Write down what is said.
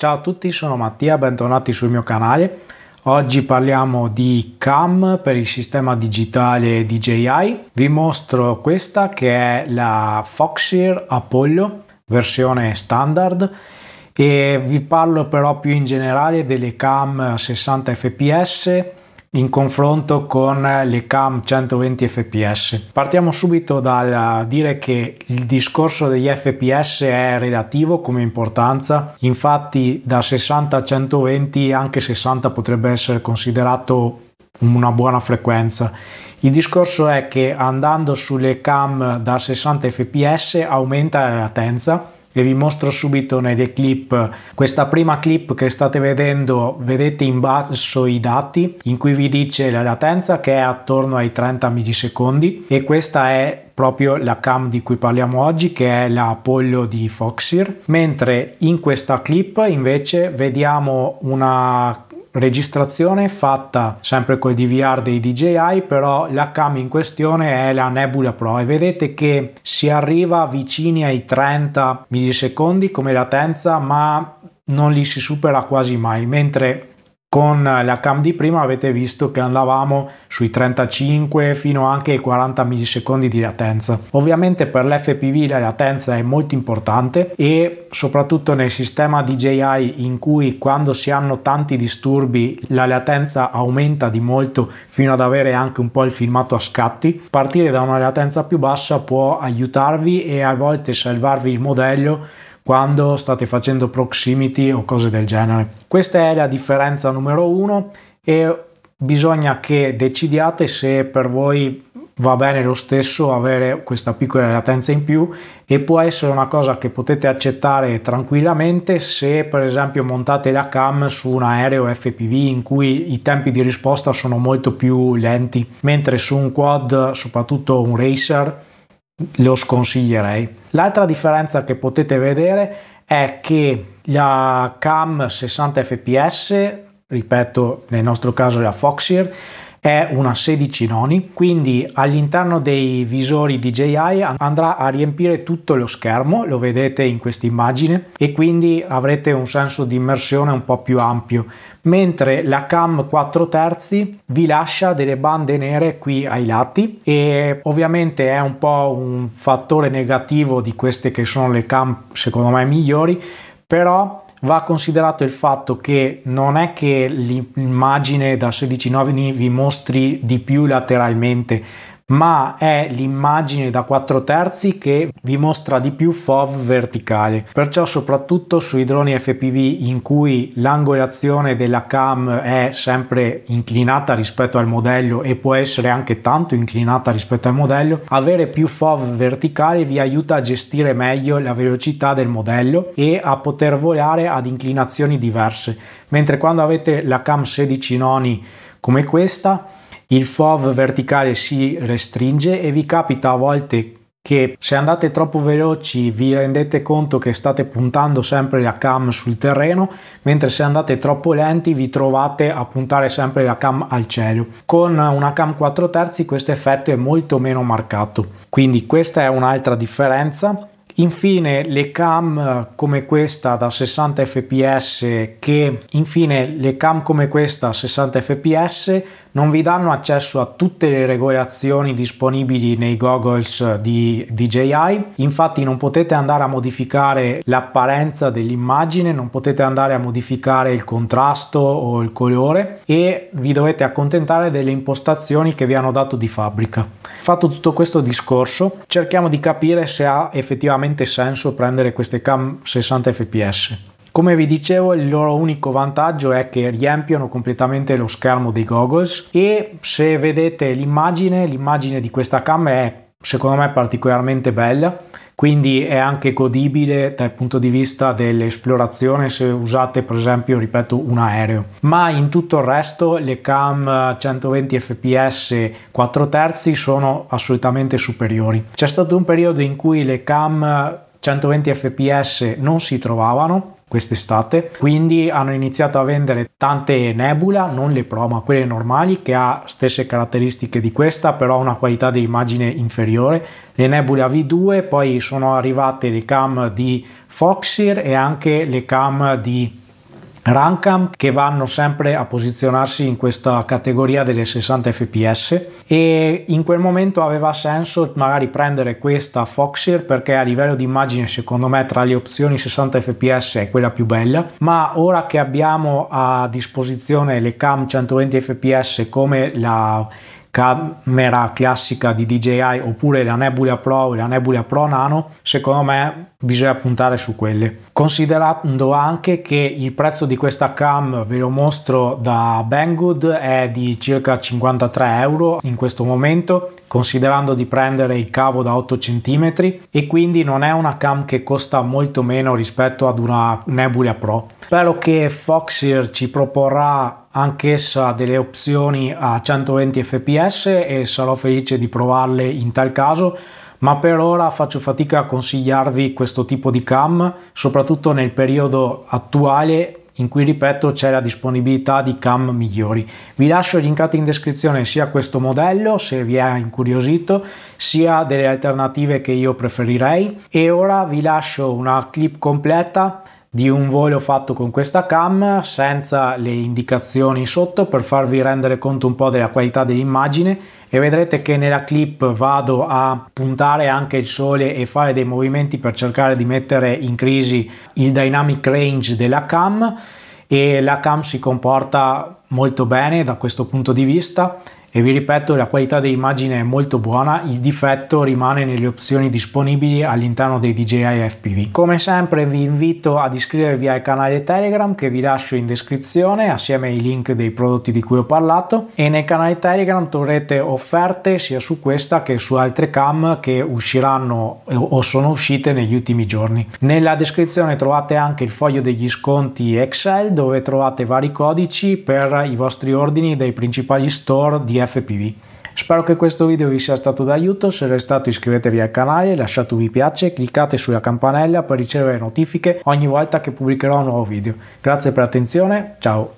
Ciao a tutti, sono Mattia, bentornati sul mio canale. Oggi parliamo di CAM per il sistema digitale DJI. Vi mostro questa che è la Foxeer Apollo versione standard e vi parlo però più in generale delle CAM 60 fps in confronto con le cam 120 fps. Partiamo subito dal dire che il discorso degli fps è relativo come importanza, infatti da 60 a 120 anche 60 potrebbe essere considerato una buona frequenza. Il discorso è che andando sulle cam da 60 fps aumenta la latenza e vi mostro subito nelle clip. Questa prima clip che state vedendo, vedete in basso i dati in cui vi dice la latenza che è attorno ai 30 millisecondi e questa è proprio la cam di cui parliamo oggi che è la Apollo di Foxir mentre in questa clip invece vediamo una registrazione fatta sempre col DVR dei DJI però la cam in questione è la Nebula Pro e vedete che si arriva vicini ai 30 millisecondi come latenza ma non li si supera quasi mai mentre con la cam di prima avete visto che andavamo sui 35 fino anche ai 40 millisecondi di latenza. Ovviamente per l'FPV la latenza è molto importante e soprattutto nel sistema DJI in cui quando si hanno tanti disturbi la latenza aumenta di molto fino ad avere anche un po' il filmato a scatti, partire da una latenza più bassa può aiutarvi e a volte salvarvi il modello quando state facendo proximity o cose del genere. Questa è la differenza numero uno e bisogna che decidiate se per voi va bene lo stesso avere questa piccola latenza in più e può essere una cosa che potete accettare tranquillamente se per esempio montate la cam su un aereo FPV in cui i tempi di risposta sono molto più lenti mentre su un quad soprattutto un racer lo sconsiglierei. L'altra differenza che potete vedere è che la cam 60 fps, ripeto nel nostro caso la Foxir, è una 16 noni, quindi all'interno dei visori DJI andrà a riempire tutto lo schermo, lo vedete in questa immagine, e quindi avrete un senso di immersione un po' più ampio, mentre la cam 4 terzi vi lascia delle bande nere qui ai lati e ovviamente è un po' un fattore negativo di queste che sono le cam secondo me migliori, però va considerato il fatto che non è che l'immagine da 16 9 vi mostri di più lateralmente, ma è l'immagine da 4 terzi che vi mostra di più FOV verticale. Perciò soprattutto sui droni FPV in cui l'angolazione della cam è sempre inclinata rispetto al modello e può essere anche tanto inclinata rispetto al modello, avere più FOV verticale vi aiuta a gestire meglio la velocità del modello e a poter volare ad inclinazioni diverse. Mentre quando avete la cam 16 noni come questa il FOV verticale si restringe e vi capita a volte che se andate troppo veloci vi rendete conto che state puntando sempre la cam sul terreno, mentre se andate troppo lenti vi trovate a puntare sempre la cam al cielo. Con una cam 4 terzi questo effetto è molto meno marcato. Quindi questa è un'altra differenza Infine le cam come questa da 60 fps che infine le cam come questa a 60 fps non vi danno accesso a tutte le regolazioni disponibili nei goggles di DJI, infatti non potete andare a modificare l'apparenza dell'immagine, non potete andare a modificare il contrasto o il colore e vi dovete accontentare delle impostazioni che vi hanno dato di fabbrica. Fatto tutto questo discorso, cerchiamo di capire se ha effettivamente veramente senso prendere queste cam 60 fps. Come vi dicevo, il loro unico vantaggio è che riempiono completamente lo schermo dei goggles e se vedete l'immagine, l'immagine di questa cam è secondo me particolarmente bella, quindi è anche godibile dal punto di vista dell'esplorazione se usate per esempio, ripeto, un aereo. Ma in tutto il resto le cam 120 fps 4 terzi sono assolutamente superiori. C'è stato un periodo in cui le cam 120 fps non si trovavano quest'estate, quindi hanno iniziato a vendere tante Nebula, non le Pro ma quelle normali che ha stesse caratteristiche di questa, però una qualità di immagine inferiore. Le Nebula V2, poi sono arrivate le cam di Foxir e anche le cam di Runcam che vanno sempre a posizionarsi in questa categoria delle 60 fps e in quel momento aveva senso magari prendere questa Foxir perché a livello di immagine secondo me tra le opzioni 60 fps è quella più bella ma ora che abbiamo a disposizione le cam 120 fps come la camera classica di DJI oppure la Nebula Pro o la Nebula Pro Nano, secondo me bisogna puntare su quelle. Considerando anche che il prezzo di questa cam, ve lo mostro da Banggood, è di circa 53 euro in questo momento, considerando di prendere il cavo da 8 cm e quindi non è una cam che costa molto meno rispetto ad una Nebula Pro. Spero che Foxir ci proporrà anch'essa ha delle opzioni a 120 fps e sarò felice di provarle in tal caso ma per ora faccio fatica a consigliarvi questo tipo di cam soprattutto nel periodo attuale in cui ripeto c'è la disponibilità di cam migliori. Vi lascio linkati in descrizione sia questo modello se vi è incuriosito sia delle alternative che io preferirei e ora vi lascio una clip completa di un volo fatto con questa cam senza le indicazioni sotto per farvi rendere conto un po' della qualità dell'immagine e vedrete che nella clip vado a puntare anche il sole e fare dei movimenti per cercare di mettere in crisi il dynamic range della cam e la cam si comporta molto bene da questo punto di vista e vi ripeto la qualità dell'immagine è molto buona, il difetto rimane nelle opzioni disponibili all'interno dei DJI FPV. Come sempre vi invito ad iscrivervi al canale Telegram che vi lascio in descrizione assieme ai link dei prodotti di cui ho parlato e nel canale Telegram troverete offerte sia su questa che su altre cam che usciranno eh, o sono uscite negli ultimi giorni. Nella descrizione trovate anche il foglio degli sconti Excel dove trovate vari codici per i vostri ordini dei principali store di FPV. Spero che questo video vi sia stato d'aiuto, se lo è stato iscrivetevi al canale, lasciate un mi piace, cliccate sulla campanella per ricevere notifiche ogni volta che pubblicherò un nuovo video. Grazie per l'attenzione, ciao!